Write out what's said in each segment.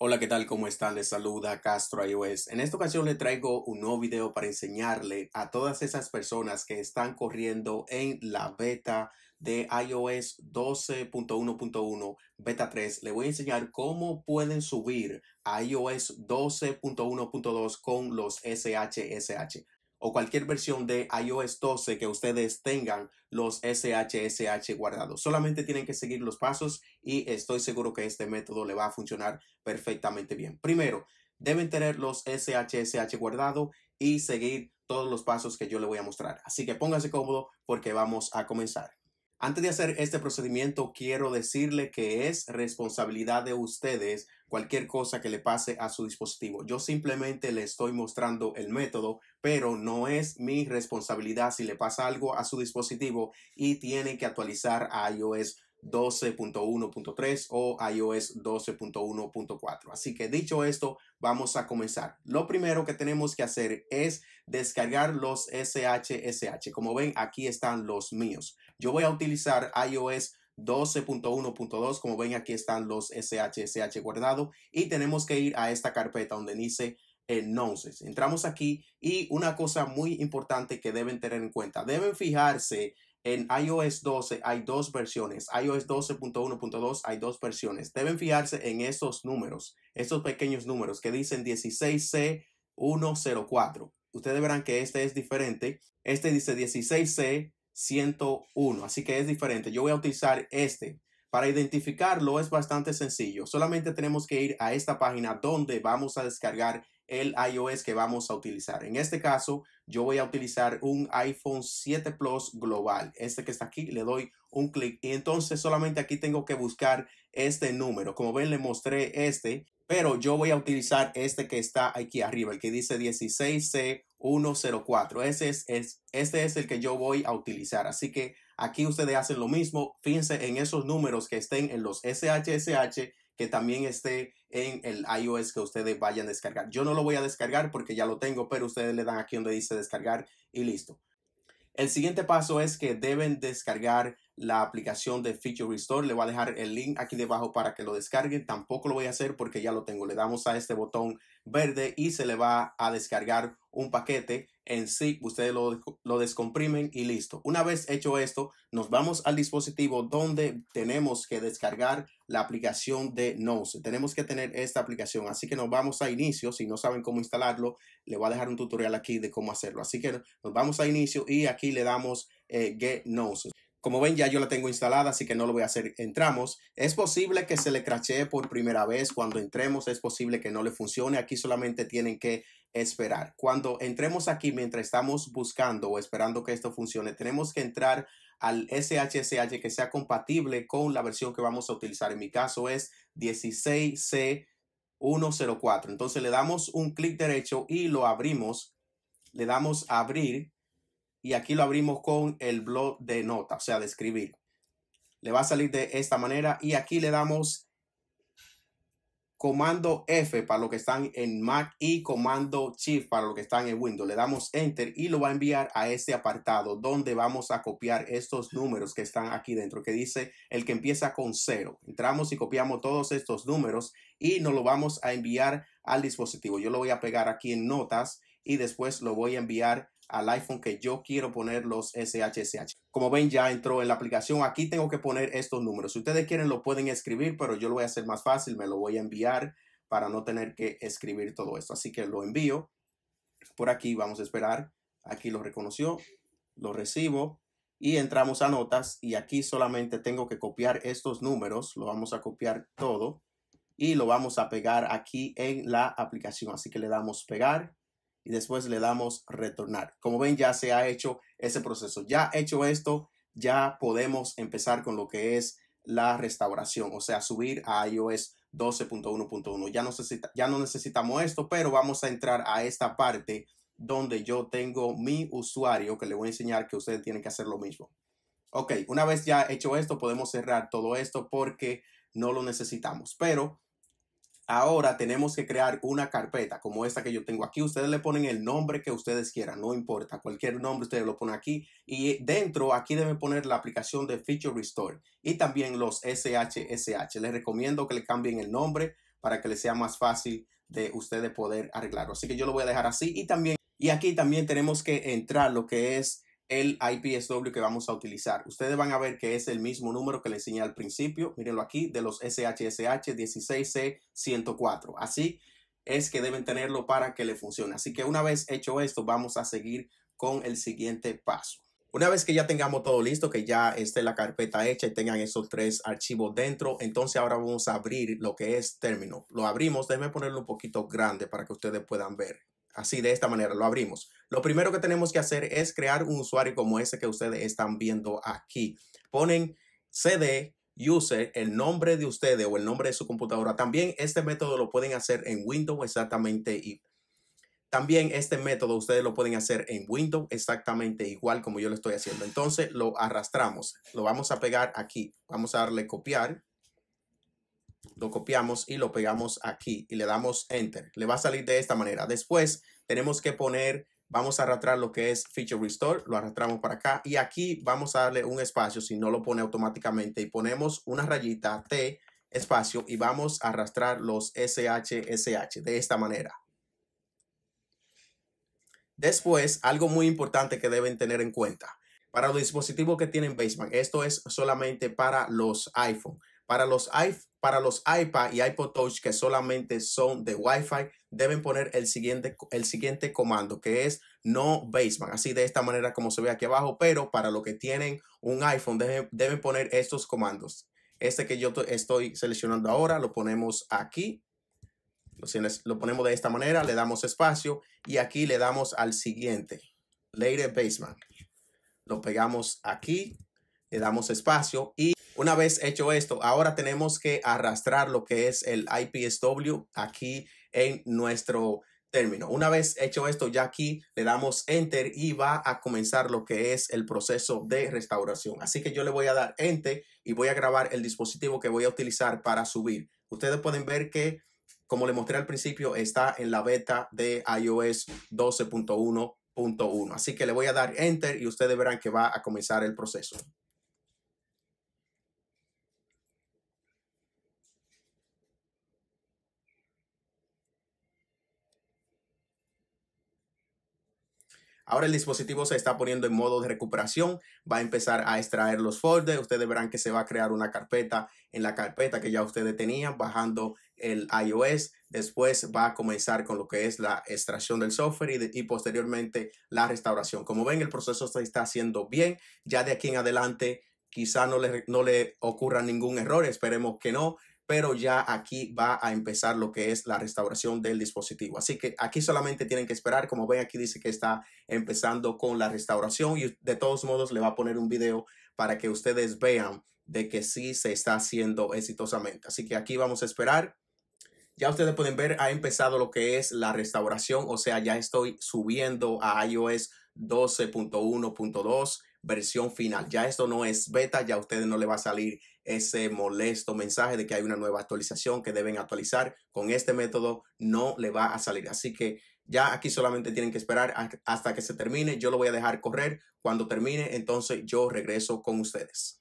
Hola, ¿qué tal? ¿Cómo están? Les saluda Castro iOS. En esta ocasión le traigo un nuevo video para enseñarle a todas esas personas que están corriendo en la beta de iOS 12.1.1 beta 3. Le voy a enseñar cómo pueden subir a iOS 12.1.2 con los SHSH o cualquier versión de iOS 12 que ustedes tengan los SHSH guardados. Solamente tienen que seguir los pasos y estoy seguro que este método le va a funcionar perfectamente bien. Primero, deben tener los SHSH guardados y seguir todos los pasos que yo le voy a mostrar. Así que pónganse cómodo porque vamos a comenzar. Antes de hacer este procedimiento, quiero decirle que es responsabilidad de ustedes cualquier cosa que le pase a su dispositivo. Yo simplemente le estoy mostrando el método pero no es mi responsabilidad si le pasa algo a su dispositivo y tiene que actualizar a iOS 12.1.3 o iOS 12.1.4. Así que dicho esto, vamos a comenzar. Lo primero que tenemos que hacer es descargar los SHSH. Como ven, aquí están los míos. Yo voy a utilizar iOS 12.1.2. Como ven, aquí están los SHSH guardados y tenemos que ir a esta carpeta donde dice entonces, entramos aquí y una cosa muy importante que deben tener en cuenta, deben fijarse en iOS 12 hay dos versiones, iOS 12.1.2 hay dos versiones. Deben fijarse en esos números, esos pequeños números que dicen 16C104. Ustedes verán que este es diferente. Este dice 16C101, así que es diferente. Yo voy a utilizar este. Para identificarlo es bastante sencillo. Solamente tenemos que ir a esta página donde vamos a descargar el iOS que vamos a utilizar. En este caso, yo voy a utilizar un iPhone 7 Plus global. Este que está aquí, le doy un clic y entonces solamente aquí tengo que buscar este número. Como ven, le mostré este, pero yo voy a utilizar este que está aquí arriba, el que dice 16C104. Ese es, este es el que yo voy a utilizar. Así que aquí ustedes hacen lo mismo. Fíjense en esos números que estén en los SHSH que también esté en el iOS que ustedes vayan a descargar. Yo no lo voy a descargar porque ya lo tengo, pero ustedes le dan aquí donde dice descargar y listo. El siguiente paso es que deben descargar la aplicación de Feature Restore. Le voy a dejar el link aquí debajo para que lo descarguen. Tampoco lo voy a hacer porque ya lo tengo. Le damos a este botón verde y se le va a descargar un paquete en sí, ustedes lo, descomprimen y listo. Una vez hecho esto, nos vamos al dispositivo donde tenemos que descargar la aplicación de Nose. Tenemos que tener esta aplicación, así que nos vamos a inicio. Si no saben cómo instalarlo, le voy a dejar un tutorial aquí de cómo hacerlo. Así que nos vamos a inicio y aquí le damos eh, Get Nose. Como ven, ya yo la tengo instalada, así que no lo voy a hacer. Entramos. Es posible que se le crachee por primera vez. Cuando entremos, es posible que no le funcione. Aquí solamente tienen que esperar. Cuando entremos aquí, mientras estamos buscando o esperando que esto funcione, tenemos que entrar al SHSH que sea compatible con la versión que vamos a utilizar. En mi caso es 16C104. Entonces le damos un clic derecho y lo abrimos. Le damos abrir y aquí lo abrimos con el blog de nota, o sea, de escribir. Le va a salir de esta manera y aquí le damos comando F para lo que están en Mac y comando Shift para lo que están en Windows. Le damos Enter y lo va a enviar a este apartado donde vamos a copiar estos números que están aquí dentro, que dice el que empieza con cero. Entramos y copiamos todos estos números y nos lo vamos a enviar al dispositivo. Yo lo voy a pegar aquí en notas y después lo voy a enviar al iPhone que yo quiero poner los SHSH. Como ven, ya entró en la aplicación. Aquí tengo que poner estos números. Si ustedes quieren, lo pueden escribir, pero yo lo voy a hacer más fácil. Me lo voy a enviar para no tener que escribir todo esto. Así que lo envío. Por aquí vamos a esperar. Aquí lo reconoció. Lo recibo. Y entramos a notas. Y aquí solamente tengo que copiar estos números. Lo vamos a copiar todo. Y lo vamos a pegar aquí en la aplicación. Así que le damos pegar después le damos retornar. Como ven, ya se ha hecho ese proceso. Ya hecho esto, ya podemos empezar con lo que es la restauración, o sea, subir a iOS 12.1.1. Ya, no ya no necesitamos esto, pero vamos a entrar a esta parte donde yo tengo mi usuario que le voy a enseñar que ustedes tienen que hacer lo mismo. Ok, una vez ya hecho esto, podemos cerrar todo esto porque no lo necesitamos. Pero Ahora tenemos que crear una carpeta como esta que yo tengo aquí. Ustedes le ponen el nombre que ustedes quieran, no importa. Cualquier nombre ustedes lo ponen aquí. Y dentro aquí deben poner la aplicación de Feature Restore y también los SHSH. Les recomiendo que le cambien el nombre para que les sea más fácil de ustedes poder arreglarlo. Así que yo lo voy a dejar así. Y también, y aquí también tenemos que entrar lo que es el IPSW que vamos a utilizar. Ustedes van a ver que es el mismo número que les enseñé al principio, mírenlo aquí, de los SHSH 16C104. Así es que deben tenerlo para que le funcione. Así que una vez hecho esto, vamos a seguir con el siguiente paso. Una vez que ya tengamos todo listo, que ya esté la carpeta hecha y tengan esos tres archivos dentro, entonces ahora vamos a abrir lo que es término. Lo abrimos, déjenme ponerlo un poquito grande para que ustedes puedan ver así de esta manera, lo abrimos. Lo primero que tenemos que hacer es crear un usuario como ese que ustedes están viendo aquí. Ponen CD user, el nombre de ustedes o el nombre de su computadora. También este método lo pueden hacer en Windows exactamente y también este método ustedes lo pueden hacer en Windows exactamente igual como yo lo estoy haciendo. Entonces lo arrastramos, lo vamos a pegar aquí. Vamos a darle copiar lo copiamos y lo pegamos aquí y le damos Enter. Le va a salir de esta manera. Después tenemos que poner, vamos a arrastrar lo que es Feature Restore, lo arrastramos para acá y aquí vamos a darle un espacio si no lo pone automáticamente y ponemos una rayita T espacio y vamos a arrastrar los sh de esta manera. Después, algo muy importante que deben tener en cuenta. Para los dispositivos que tienen baseband esto es solamente para los iPhone. Para los, iPad y iPod Touch que solamente son de Wi-Fi, deben poner el siguiente, el siguiente comando, que es no Basement. Así de esta manera como se ve aquí abajo, pero para los que tienen un iPhone deben, poner estos comandos. Este que yo estoy seleccionando ahora lo ponemos aquí. Lo ponemos de esta manera, le damos espacio y aquí le damos al siguiente. Later Basement. Lo pegamos aquí le damos espacio y una vez hecho esto, ahora tenemos que arrastrar lo que es el IPSW aquí en nuestro término. Una vez hecho esto, ya aquí le damos enter y va a comenzar lo que es el proceso de restauración. Así que yo le voy a dar enter y voy a grabar el dispositivo que voy a utilizar para subir. Ustedes pueden ver que, como le mostré al principio, está en la beta de iOS 12.1.1. Así que le voy a dar enter y ustedes verán que va a comenzar el proceso. Ahora el dispositivo se está poniendo en modo de recuperación, va a empezar a extraer los folders, ustedes verán que se va a crear una carpeta en la carpeta que ya ustedes tenían bajando el iOS, después va a comenzar con lo que es la extracción del software y, posteriormente la restauración. Como ven, el proceso se está haciendo bien, ya de aquí en adelante quizá no no le ocurra ningún error, esperemos que no, pero ya aquí va a empezar lo que es la restauración del dispositivo. Así que aquí solamente tienen que esperar, como ven aquí dice que está empezando con la restauración y de todos modos le va a poner un video para que ustedes vean de que sí se está haciendo exitosamente. Así que aquí vamos a esperar. Ya ustedes pueden ver, ha empezado lo que es la restauración, o sea, ya estoy subiendo a iOS 12.1.2 versión final. Ya esto no es beta, ya a ustedes no le va a salir ese molesto mensaje de que hay una nueva actualización que deben actualizar. Con este método no le va a salir. Así que ya aquí solamente tienen que esperar hasta que se termine. Yo lo voy a dejar correr. Cuando termine, entonces yo regreso con ustedes.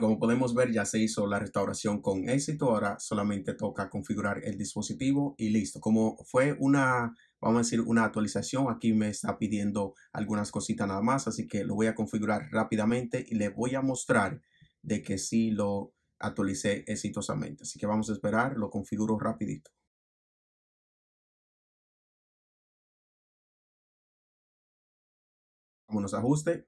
como podemos ver ya se hizo la restauración con éxito, ahora solamente toca configurar el dispositivo y listo. Como fue una, vamos a decir, una actualización, aquí me está pidiendo algunas cositas nada más, así que lo voy a configurar rápidamente y le voy a mostrar de que sí lo actualicé exitosamente. Así que vamos a esperar, lo configuro rapidito. Vámonos a ajuste,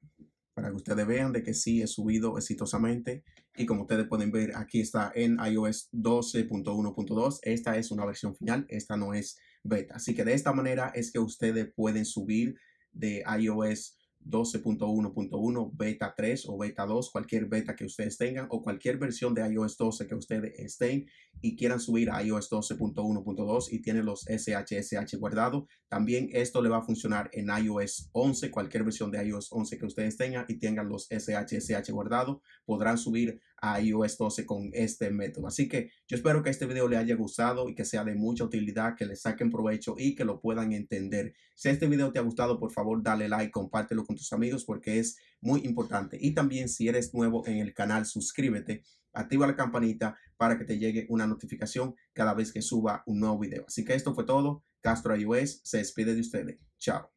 para que ustedes vean de que sí he subido exitosamente. Y como ustedes pueden ver, aquí está en iOS 12.1.2. Esta es una versión final, esta no es beta. Así que de esta manera es que ustedes pueden subir de iOS 12.1.1, beta 3 o beta 2, cualquier beta que ustedes tengan o cualquier versión de iOS 12 que ustedes estén y quieran subir a iOS 12.1.2 y tienen los SHSH guardado También esto le va a funcionar en iOS 11, cualquier versión de iOS 11 que ustedes tengan y tengan los SHSH guardado podrán subir a iOS 12 con este método. Así que yo espero que este video le haya gustado y que sea de mucha utilidad, que le saquen provecho y que lo puedan entender. Si este video te ha gustado, por favor, dale like, compártelo con tus amigos porque es muy importante. Y también si eres nuevo en el canal, suscríbete, activa la campanita para que te llegue una notificación cada vez que suba un nuevo video. Así que esto fue todo. Castro iOS se despide de ustedes. Chao.